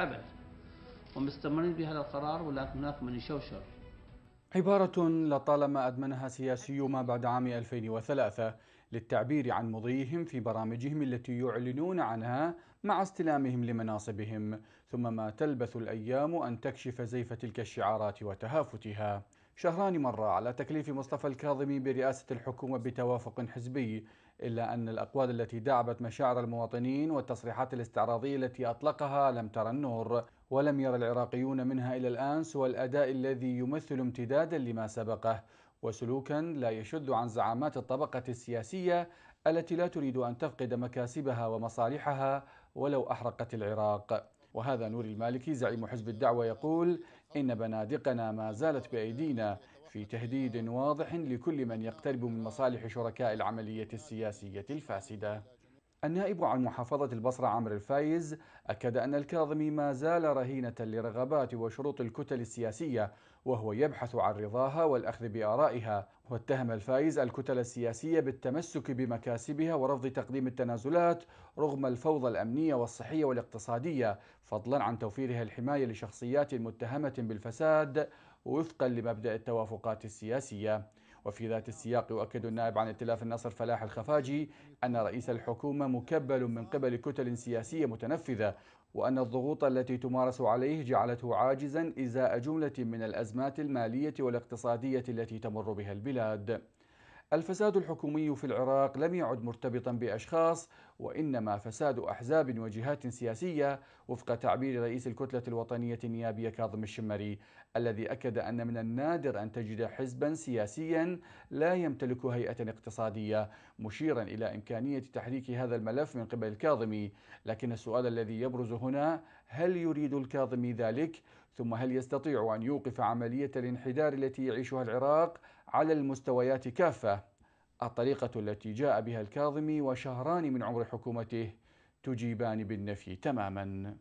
أبدا ومستمرين بهذا القرار ولكن هناك من يشوشر عبارة لطالما أدمنها ما بعد عام 2003 للتعبير عن مضيهم في برامجهم التي يعلنون عنها مع استلامهم لمناصبهم ثم ما تلبث الأيام أن تكشف زيف تلك الشعارات وتهافتها شهران مر على تكليف مصطفى الكاظمي برئاسة الحكومة بتوافق حزبي إلا أن الأقوال التي داعبت مشاعر المواطنين والتصريحات الاستعراضية التي أطلقها لم ترى النور ولم يرى العراقيون منها إلى الآن سوى الأداء الذي يمثل امتدادا لما سبقه وسلوكا لا يشد عن زعامات الطبقة السياسية التي لا تريد أن تفقد مكاسبها ومصالحها ولو أحرقت العراق وهذا نور المالكي زعيم حزب الدعوة يقول إن بنادقنا ما زالت بأيدينا في تهديد واضح لكل من يقترب من مصالح شركاء العملية السياسية الفاسدة النائب عن محافظة البصرة عمر الفايز أكد أن الكاظمي ما زال رهينة لرغبات وشروط الكتل السياسية وهو يبحث عن رضاها والأخذ بآرائها واتهم الفايز الكتل السياسية بالتمسك بمكاسبها ورفض تقديم التنازلات رغم الفوضى الأمنية والصحية والاقتصادية فضلا عن توفيرها الحماية لشخصيات متهمة بالفساد وفقا لمبدأ التوافقات السياسية وفي ذات السياق يؤكد النائب عن ائتلاف النصر فلاح الخفاجي أن رئيس الحكومة مكبل من قبل كتل سياسية متنفذة وأن الضغوط التي تمارس عليه جعلته عاجزا إزاء جملة من الأزمات المالية والاقتصادية التي تمر بها البلاد الفساد الحكومي في العراق لم يعد مرتبطا بأشخاص وإنما فساد أحزاب وجهات سياسية وفق تعبير رئيس الكتلة الوطنية النيابية كاظم الشمري الذي أكد أن من النادر أن تجد حزبا سياسيا لا يمتلك هيئة اقتصادية مشيرا إلى إمكانية تحريك هذا الملف من قبل الكاظمي لكن السؤال الذي يبرز هنا هل يريد الكاظمي ذلك؟ ثم هل يستطيع أن يوقف عملية الانحدار التي يعيشها العراق على المستويات كافة؟ الطريقة التي جاء بها الكاظمي وشهران من عمر حكومته تجيبان بالنفي تماما